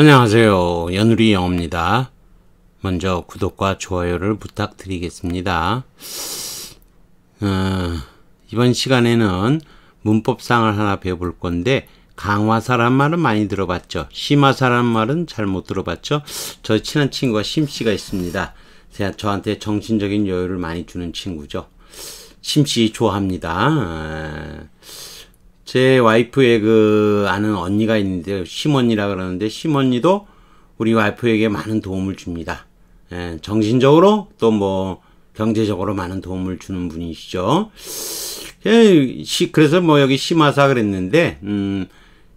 안녕하세요. 연우리 영어입니다. 먼저 구독과 좋아요를 부탁드리겠습니다. 어, 이번 시간에는 문법상을 하나 배워볼 건데 강화사란 말은 많이 들어봤죠. 심화사란 말은 잘 못 들어봤죠. 저 친한 친구가 심씨가 있습니다. 제가 저한테 정신적인 여유를 많이 주는 친구죠. 심씨 좋아합니다. 에... 아, 제 와이프의 그 아는 언니가 있는데 심언니라 그러는데 심언니도 우리 와이프에게 많은 도움을 줍니다. 예, 정신적으로 또 뭐 경제적으로 많은 도움을 주는 분이시죠. 예, 시, 그래서 뭐 여기 심화사 그랬는데 음,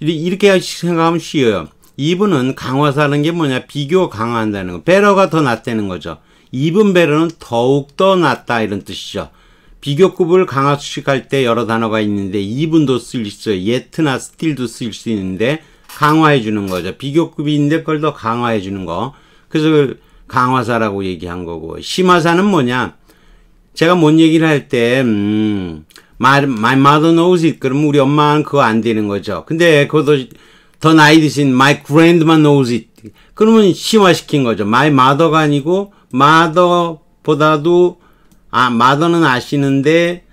이렇게 생각하면 쉬워요. 이분은 강화사는 게 뭐냐 비교 강화한다는 거. 배러가더 낫다는 거죠. 이분 배러는 더욱 더 낫다 이런 뜻이죠. 비교급을 강화식할 수때 여러 단어가 있는데 이분도 쓸 수 있어요. 예트나스틸 i l l 도쓸 수 있는데 강화해 주는 거죠. 비교급인데 그걸 더 강화해 주는 거. 그래서 강화사라고 얘기한 거고 심화사는 뭐냐? 제가 뭔 얘기를 할때 음, my, my mother knows it. 그럼 우리 엄마는 그거 안 되는 거죠. 근데 그것도 더 나이 드신 my grandma knows it. 그러면 심화시킨 거죠. my mother가 아니고 mother보다도 아, 마더는 아시는데,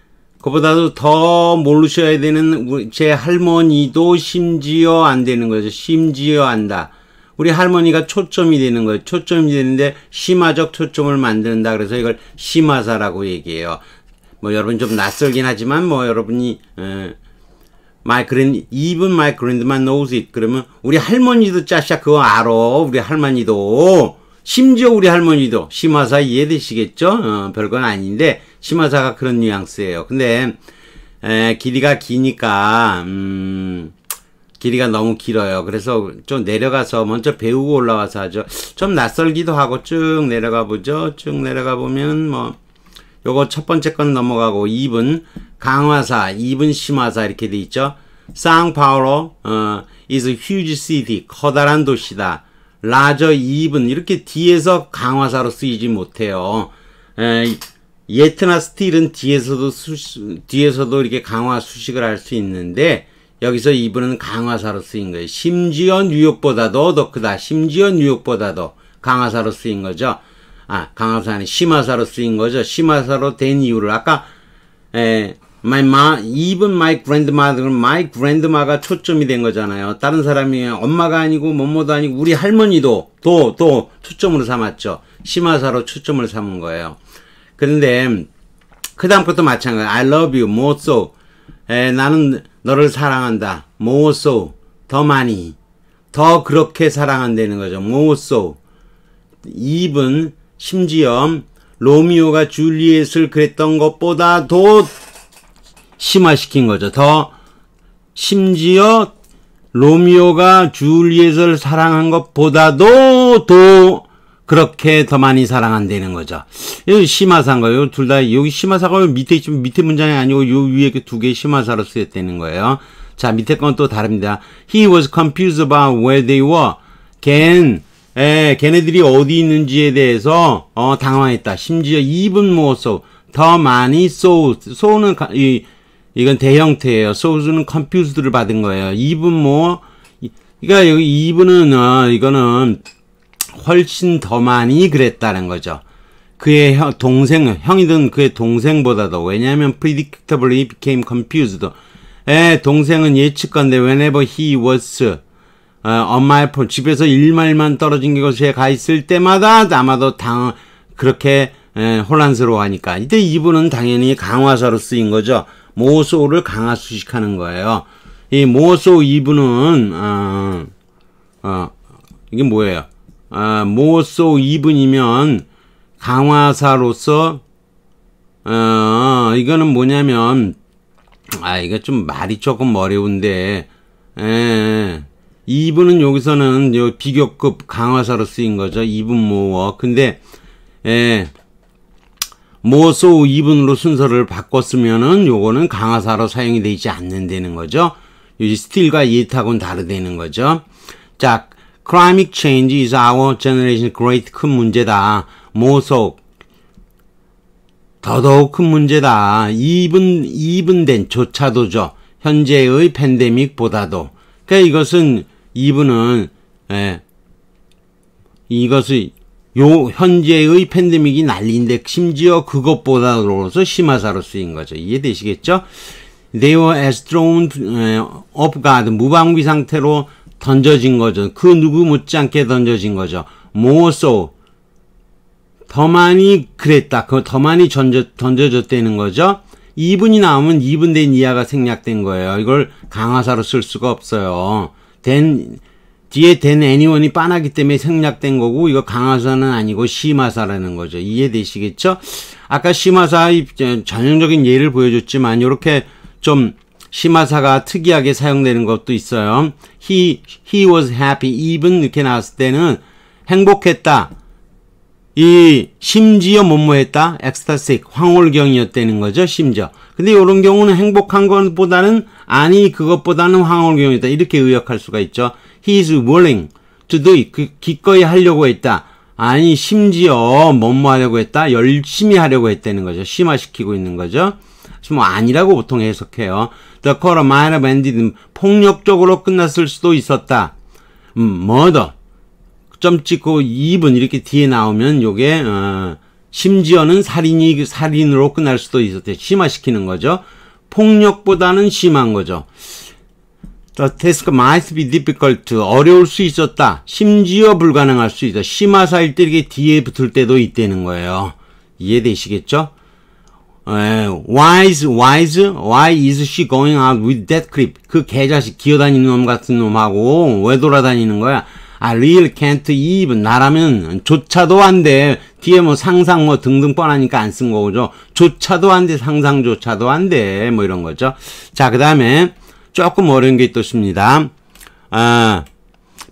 그보다도 더 모르셔야 되는 제 할머니도 심지어 안 되는 거죠. 심지어 안다. 우리 할머니가 초점이 되는 거예요. 초점이 되는데 심화적 초점을 만든다. 그래서 이걸 심화사라고 얘기해요. 뭐 여러분 좀 낯설긴 하지만 뭐 여러분이 에, 어, my grand, even my grandma knows it. 그러면 우리 할머니도 짜샤 그거 알아. 우리 할머니도. 심지어 우리 할머니도 심화사 이해되시겠죠? 어, 별건 아닌데 심화사가 그런 뉘앙스예요. 근데 에, 길이가 기니까 음, 길이가 너무 길어요. 그래서 좀 내려가서 먼저 배우고 올라와서 하죠. 좀 낯설기도 하고 쭉 내려가 보죠. 쭉 내려가 보면 뭐 요거 첫 번째 건 넘어가고 2분 강화사, 2분 심화사 이렇게 돼 있죠. 쌍파울로 어, is a huge city, 커다란 도시다. 라저 이븐 이렇게 뒤에서 강화사로 쓰이지 못해요. 예트나 스틸은 뒤에서도 수, 뒤에서도 이렇게 강화 수식을 할 수 있는데 여기서 2분은 강화사로 쓰인 거예요. 심지어 뉴욕보다도 더 크다. 심지어 뉴욕보다도 강화사로 쓰인 거죠. 아, 강화사는 심화사로 쓰인 거죠. 심화사로 된 이유를 아까 에, my ma, even my grandmother, my grandma가 초점이 된 거잖아요. 다른 사람이 엄마가 아니고 뭐뭐도 아니고 우리 할머니도 또, 또 초점으로 삼았죠. 심화사로 초점을 삼은 거예요. 그런데 그 다음부터 마찬가지. I love you more so. 에, 나는 너를 사랑한다. more so. 더 많이. 더 그렇게 사랑한다는 거죠. more so. e v 심지어 로미오가 줄리엣을 그랬던 것보다 더 심화시킨 거죠. 더 심지어 로미오가 줄리엣을 사랑한 것보다도 더 그렇게 더 많이 사랑한다는 거죠. 이 심화사인 거예요. 둘 다 여기 심화사가 밑에 있지만 밑에 문장이 아니고 요 위에 그 두 개의 심화사로 쓰였다는 거예요. 자 밑에 건 또 다릅니다. He was confused about where they were. 걘 에, 걔네들이 어디 있는지에 대해서 어, 당황했다. 심지어 even more so. 더 많이 so. so는 이 이건 대형태예요. 소주는 컴퓨즈드를 받은 거예요. 이분뭐 그러니까 여기 2분은 어, 이거는 훨씬 더 많이 그랬다는 거죠. 그의 형, 동생, 형이든 그의 동생보다도 왜냐하면 predictably became confused. 에, 동생은 예측건데 whenever he was u 어, on my phone 집에서 일말만 떨어진 곳에 가 있을 때마다 아마도 당 그렇게 에, 혼란스러워하니까 이때 이분은 당연히 강화자로 쓰인 거죠. 모소를 강화수식하는 거예요. 이 모소 이분은 어, 어, 이게 뭐예요? 아, 모소 이분이면 강화사로서 어, 이거는 뭐냐면 아 이거 좀 말이 조금 어려운데 에, 예, 예. 이분은 여기서는 요 비교급 강화사로 쓰인 거죠. 이분 모어. 근데 에, 예, 모소 이분으로 순서를 바꿨으면은 요거는 강화사로 사용이 되지 않는다는 거죠. 이 스틸과 예타곤 다르다는 거죠. 자, climate change is our generation great 큰 문제다. 모속 더더욱 큰 문제다. 이분 이분된 조차도죠. 현재의 팬데믹보다도. 그러니까 이것은 이분은 예, 이것을 요 현재의 팬데믹이 난리인데 심지어 그것보다로서 심화사로 쓰인 거죠. 이해되시겠죠? They were as thrown up eh, guard, 무방비 상태로 던져진 거죠. 그 누구 못지않게 던져진 거죠. More so, 더 많이 그랬다. 그 더 많이 던져, 던져졌다는 거죠. 2분이 나오면 2분 된 이하가 생략된 거예요. 이걸 강화사로 쓸 수가 없어요. 된 뒤에 된 애니원이 빠나기 때문에 생략된 거고 이거 강화사는 아니고 심화사라는 거죠. 이해되시겠죠? 아까 심화사의 전형적인 예를 보여줬지만 이렇게 좀 심화사가 특이하게 사용되는 것도 있어요. He, he was happy even 이렇게 나왔을 때는 행복했다. 이 심지어 뭐뭐 했다. 엑스타식 황홀경이었다는 거죠. 심지어. 근데 이런 경우는 행복한 것보다는 아니 그것보다는 황홀 경우이다. 이렇게 의역할 수가 있죠. He is willing to do 그 기꺼이 하려고 했다. 아니 심지어 뭐 뭐 하려고 했다. 열심히 하려고 했다는 거죠. 심화시키고 있는 거죠. 그래서 뭐 아니라고 보통 해석해요. The call might have ended 폭력적으로 끝났을 수도 있었다. 음, m u 점 찍고 2분 이렇게 뒤에 나오면 요게 어, 심지어는 살인이 살인으로 끝날 수도 있었대. 심화시키는 거죠. 폭력보다는 심한 거죠. The task might be difficult. 어려울 수 있었다. 심지어 불가능할 수 있다. 심화사일 들에게 뒤에 붙을 때도 있다는 거예요. 이해되시겠죠? 에, why is, why is, why is she going out with that creep? 그 개자식 기어다니는 놈 같은 놈하고 왜 돌아다니는 거야? I 아, really can't even 나라면 조차도 안 돼. 뒤에 뭐 상상 뭐 등등 뻔하니까 안 쓴 거죠. 조차도 안 돼. 상상조차도 안 돼. 뭐 이런 거죠. 자, 그 다음에 조금 어려운 게 또 있습니다. 아,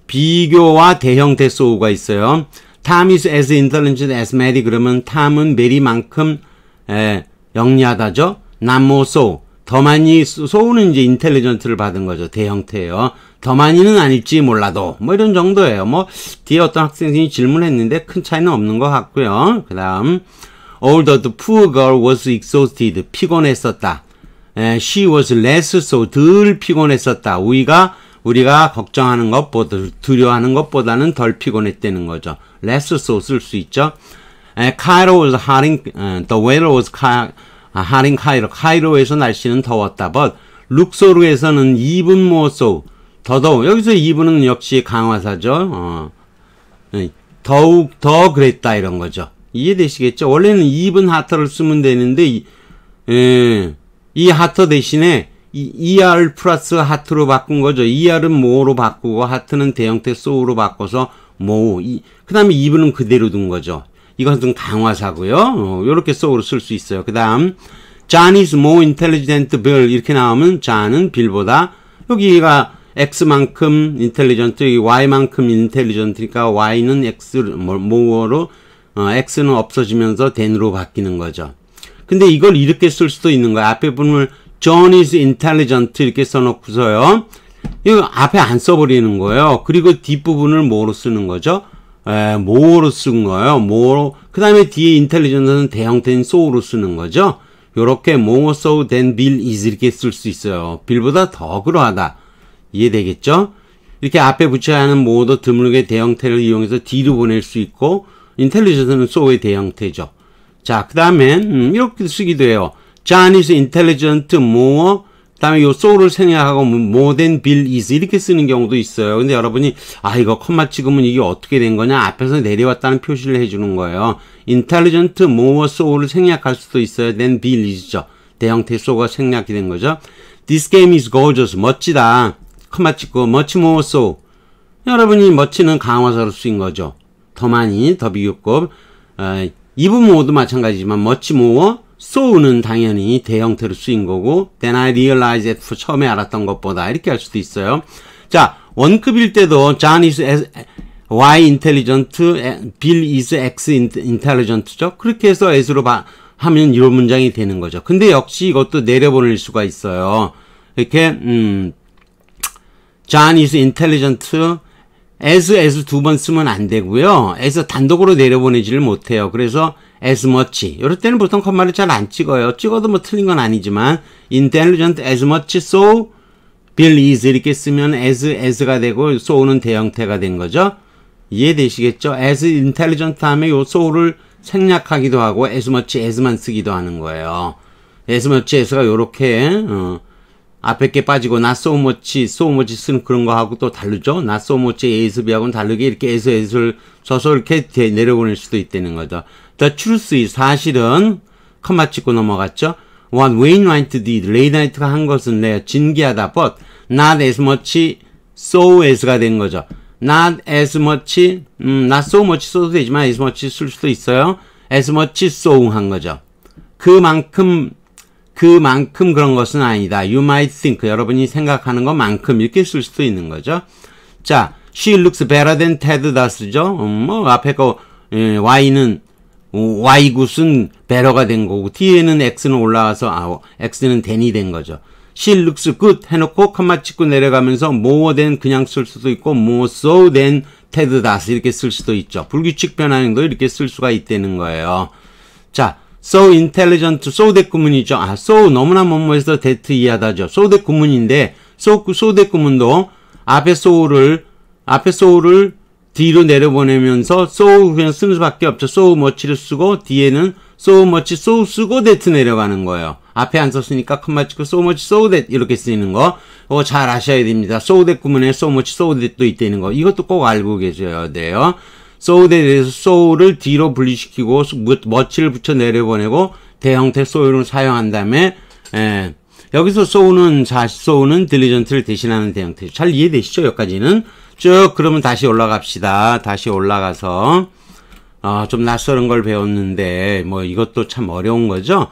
비교와 대형 대소우가 있어요. Tom is as intelligent as Mary. 그러면 Tom은 Mary만큼 에, 영리하다죠. Not more so. 더 많이 쏘는 이제 인텔리전트를 받은 거죠 대형태예요. 더 많이는 아닐지 몰라도 뭐 이런 정도예요. 뭐 뒤에 어떤 학생이 질문했는데 큰 차이는 없는 것 같고요. 그다음 older the poor girl was exhausted 피곤했었다. 예, she was less so 덜 피곤했었다. 우리가 우리가 걱정하는 것보다 두려워하는 것보다는 덜 피곤했다는 거죠. less so 쓸 수 있죠. 에, 예, Kyle was h i d i n the weather was 아, 한인 카이로, 카이로에서 날씨는 더웠다. but 룩소르에서는 이분 모소 더더욱 여기서 이분은 역시 강화사죠. 어. 네, 더욱 더 그랬다 이런 거죠. 이해되시겠죠? 원래는 이분 하터를 쓰면 되는데 이, 예, 이 하터 대신에 이, ER 플러스 하트로 바꾼 거죠. ER은 모로 바꾸고 하트는 대형태 소우로 바꿔서 모. 그 다음에 이분은 그대로 둔 거죠. 이것은 강화사고요. 이렇게 어, 소울로 쓸 수 있어요. 그 다음 John is more intelligent Bill 이렇게 나오면 John은 빌보다 여기가 X만큼 intelligent, Y만큼 intelligent니까 Y는 X, 뭐, more로 어, X는 없어지면서 된으로 바뀌는 거죠. 근데 이걸 이렇게 쓸 수도 있는 거야. 앞에 부분을 John is intelligent 이렇게 써놓고서요. 이거 앞에 안 써버리는 거예요. 그리고 뒷부분을 뭐로 쓰는 거죠? 에, 예, 모어로 쓴 거예요. 모어. 뭐, 그 다음에 뒤에 인텔리전스는 대형된 소우로 쓰는 거죠. 요렇게 more so than Bill is 이렇게 쓸 수 있어요. 빌보다 더 그러하다. 이해되겠죠? 이렇게 앞에 붙여야 하는 모어도 드물게 대형태를 이용해서 뒤로 보낼 수 있고 인텔리전스는 소의 대형태죠. 자, 그 다음엔 음, 이렇게 쓰기도 해요. John is intelligent more 다음에 요 소울을 생략하고 뭐, 모든빌 이즈 이렇게 쓰는 경우도 있어요. 근데 여러분이 아 이거 컴마 찍으면 이게 어떻게 된 거냐 앞에서 내려왔다는 표시를 해주는 거예요. 인텔리전트 모어 소울을 생략할 수도 있어요. t 빌 이즈죠. 대형태 소가 생략이 된 거죠. This game is gorgeous. 멋지다. 컴마 찍고 멋지 모어 소 o 여러분이 멋지는 강화사로 쓰인 거죠. 더 많이 더 비교급 어, 이분 모두 마찬가지지만 멋지 모어 so는 당연히 대형태로 쓰인 거고 then I realized t t 처음에 알았던 것보다 이렇게 할 수도 있어요. 자, 원급일 때도 John is Y intelligent, Bill is X intelligent죠. 그렇게 해서 as로 바, 하면 이런 문장이 되는 거죠. 근데 역시 이것도 내려보낼 수가 있어요. 이렇게 음, John is intelligent, as as 두 번 쓰면 안 되고요. as 단독으로 내려보내지를 못해요. 그래서 as much. 이럴 때는 보통 컴마를 잘안 찍어요. 찍어도 뭐 틀린 건 아니지만 intelligent as much so Bill is 이렇게 쓰면 as, as가 되고 so는 대형태가 된 거죠. 이해되시겠죠? as intelligent 다음에 요 so를 생략하기도 하고 as much as만 쓰기도 하는 거예요. as much as가 요렇게 어, 앞에 게 빠지고 not so much, so much 쓰는 그런 거하고 또 다르죠. not so much asb하고는 다르게 이렇게 as as를 써서 이렇게 내려보낼 수도 있다는 거죠. The truth is, 사실은, 컴마 찍고 넘어갔죠? What Wainwright did, 레이나이트가 한 것은 내어 진기하다, but not as much so as가 된 거죠. not as much, 음, not so much 써도 되지만 as much 쓸 수도 있어요. as much so 한 거죠. 그만큼, 그만큼 그런 것은 아니다. You might think, 여러분이 생각하는 것만큼 이렇게 쓸 수도 있는 거죠. 자, she looks better than Ted Das죠. 음, 뭐, 앞에 거, 예, Y는 Y굿은 배러가 된 거고 뒤에는 X는 올라와서 아, X는 된이 된 거죠. s h looks good 해놓고 컴마 찍고 내려가면서 more than 그냥 쓸 수도 있고 more so than Ted does 이렇게 쓸 수도 있죠. 불규칙 변환형도 이렇게 쓸 수가 있다는 거예요. 자, so intelligent, so that 구문이죠. 아, so 너무나 뭐뭐해서 that 이하다죠. so that 구문인데 so, so that 구문도 앞에 so를 앞에 so를 D로 내려보내면서 so 그냥 쓰는 수밖에 없죠. so much를 쓰고 뒤에는 so much, so 쓰고 that 내려가는 거예요. 앞에 안 썼으니까 컴마 찍고 so much, so that 이렇게 쓰이는 거. 그거 잘 아셔야 됩니다. so that 구문에 so much, so that도 있다는 거. 이것도 꼭 알고 계셔야 돼요. so that에서 so를 D로 분리시키고 much를 붙여 내려보내고 대형태 so를 사용한 다음에 에, 예. 여기서 so는 자, so는 diligent를 대신하는 대형태. 죠잘 이해되시죠? 여기까지는. 쭉 그러면 다시 올라갑시다. 다시 올라가서 어, 좀 낯설은 걸 배웠는데 뭐 이것도 참 어려운 거죠.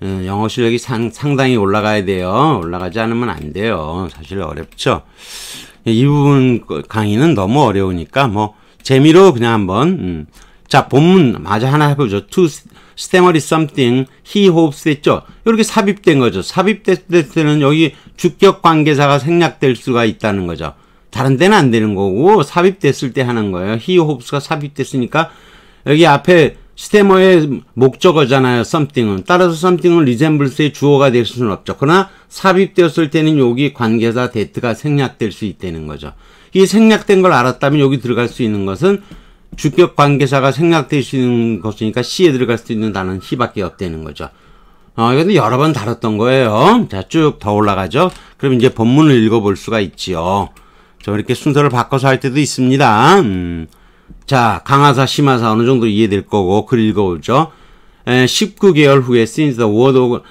어, 영어 실력이 상, 상당히 올라가야 돼요. 올라가지 않으면 안 돼요. 사실 어렵죠. 이 부분 그 강의는 너무 어려우니까 뭐 재미로 그냥 한번 음. 자 본문 마저 하나 해보죠. To stammer is something he hopes 됐죠. 이렇게 삽입된 거죠. 삽입됐을 때는 여기 주격 관계사가 생략될 수가 있다는 거죠. 다른 데는 안 되는 거고 삽입됐을 때 하는 거예요. 히호 h o 가 삽입됐으니까 여기 앞에 스테머의 목적어잖아요. something은. 따라서 something은 리젠블스의 주어가 될 수는 없죠. 그러나 삽입되었을 때는 여기 관계사 데트가 생략될 수 있다는 거죠. 이 생략된 걸 알았다면 여기 들어갈 수 있는 것은 주격 관계사가 생략될 수 있는 것이니까 C에 들어갈 수 있는 단어는 C밖에 없다는 거죠. 어, 이것도 여러 번 다뤘던 거예요. 자, 쭉 더 올라가죠. 그럼 이제 본문을 읽어볼 수가 있지요. 저 이렇게 순서를 바꿔서 할 때도 있습니다. 음. 자, 강하사, 심하사 어느 정도 이해될 거고 글 읽어보죠. 에, 19개월 후에 Since the World of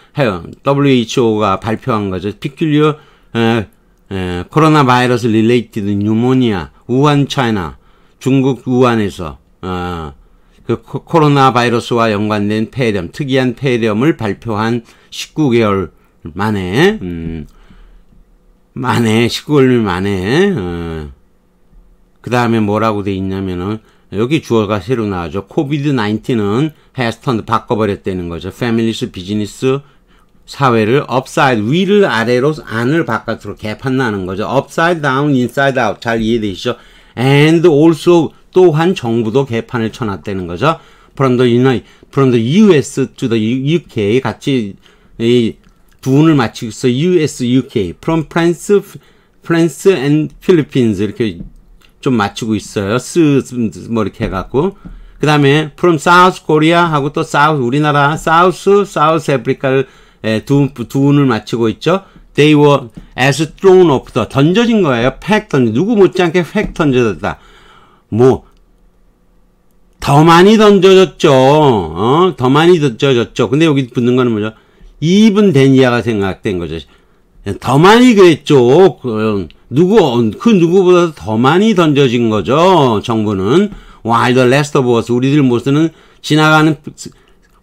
WHO가 발표한 거죠. Peculiar 에, 에, c o r o n a v i r u e l a t e d Pneumonia, 우한 차이나, 중국 우한에서 어, 그 코로나 바이러스와 연관된 폐렴, 특이한 폐렴을 발표한 19개월 만에 음, 만에1 9월미 만해. 어. 그 다음에 뭐라고 돼 있냐면은, 여기 주어가 새로 나와죠 코비드19은 헤스턴 t 바꿔버렸다는 거죠. 패밀리스 비즈니스 사회를 업사이드 위를 아래로, 안을 바깥으로 개판나는 거죠. 업사이드 다운 인사이드 i n 잘 이해되시죠? and also 또한 정부도 개판을 쳐놨다는 거죠. from the, u n i t from the US to the UK 같이 이 부분을 맞추고서 US, UK, from France, France and Philippines 이렇게 좀 맞추고 있어요. 쓰, 뭐 이렇게 해갖고. 그 다음에 from South Korea 하고 또 South, 우리나라 South, South a f r i c a 두, 두 운을 맞추고 있죠. They were as thrown off the, 던져진 거예요. 팩 던져. 누구 못지않게 팩 던져졌다. 뭐, 더 많이 던져졌죠. 어? 더 많이 던져졌죠. 근데 여기 붙는 거는 뭐죠? 이분데니아가 생각된 거죠. 더 많이 그랬죠. 그, 누구, 그 누구보다 더 많이 던져진 거죠. 정부는. While the last of us, 우리들 모습은 지나가는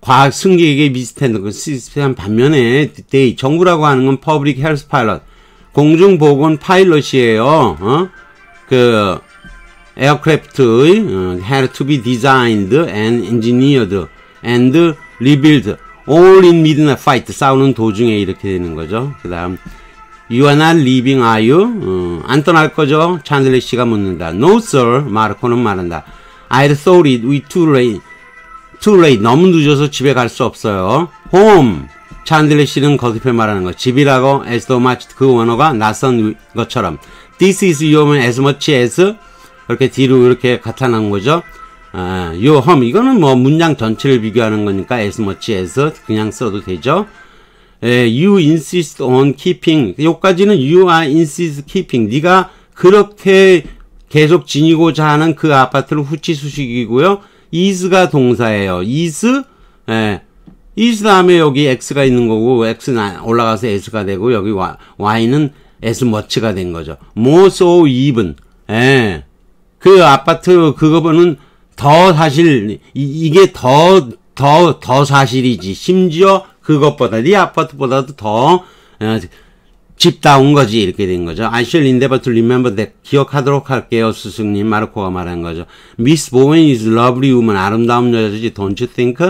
과학 승객에게 비슷한 그 시스템 반면에 데이 정부라고 하는 건 퍼블릭 헬스 파일럿 공중 보건 파일럿이에요. 어? 그 에어크래프트의 어, had to be designed and engineered and rebuilt All in midnight fight 싸우는 도중에 이렇게 되는 거죠. 그 다음 You are not leaving, are you? 어, 안 떠날 거죠? 찬들리 씨가 묻는다. No, sir. 마르코는 말한다. I thought it. We too late. Too late. 너무 늦어서 집에 갈 수 없어요. Home. 찬들리 씨는 거듭해 말하는 거. 집이라고 as though much 그 원어가 낯선 것처럼. This is your as much as 이렇게 뒤로 이렇게 같아난 거죠. 아, y home 이거는 뭐 문장 전체를 비교하는 거니까 as much as 그냥 써도 되죠. 예, you insist on keeping 요까지는 you are insist keeping 네가 그렇게 계속 지니고자 하는 그 아파트를 후치 수식이고요. is가 동사예요. is 에, is 다음에 여기 x가 있는 거고 x 올라가서 s가 되고 여기 y, y는 s much가 된 거죠. more so even 예, 그 아파트 그거는 보더 사실 이, 게더 더, 더 사실이지 심지어 그것보다 네 아파트보다도 더 어, 집다운 거지 이렇게 된 거죠. I shall endeavor to remember that 기억하도록 할게요. 스승님 마르코가 말한 거죠. Miss Bowen is lovely woman. 아름다운 여자지. Don't you think?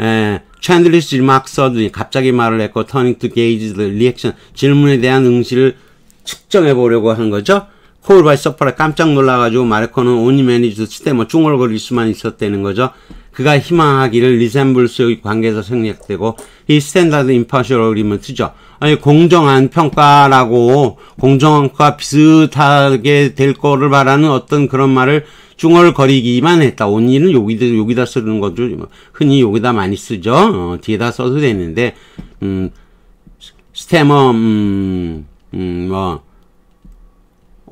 에, Chandler's remarks 갑자기 말을 했고 turning to gauge the reaction 질문에 대한 응시를 측정해 보려고 한 거죠. 폴 바이서퍼라 깜짝 놀라가지고 마르코는 온니 매니저 시대 뭐 중얼거릴 수만 있었다는 거죠. 그가 희망하기를 리셈블스의 관계에서 생략되고 이 스탠다드 임파셜 어그리먼트죠. 아니 공정한 평가라고 공정한과 비슷하게 될 거를 바라는 어떤 그런 말을 중얼거리기만 했다. 온니는 여기다 여기다 쓰는 거죠. 뭐 흔히 여기다 많이 쓰죠. 어, 뒤에다 써도 되는데 음 스테머 음음뭐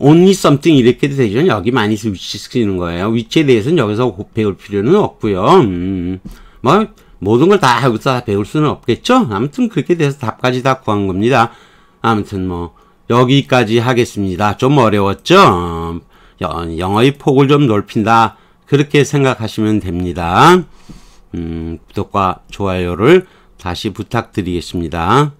only something 이렇게 되죠. 여기 많이 쓰이는 거예요. 위치에 대해서는 여기서 배울 필요는 없고요. 음, 뭐 모든 걸 다 여기서 배울 수는 없겠죠. 아무튼 그렇게 돼서 답까지 다 구한 겁니다. 아무튼 뭐 여기까지 하겠습니다. 좀 어려웠죠? 어, 영어의 폭을 좀 넓힌다. 그렇게 생각하시면 됩니다. 음, 구독과 좋아요를 다시 부탁드리겠습니다.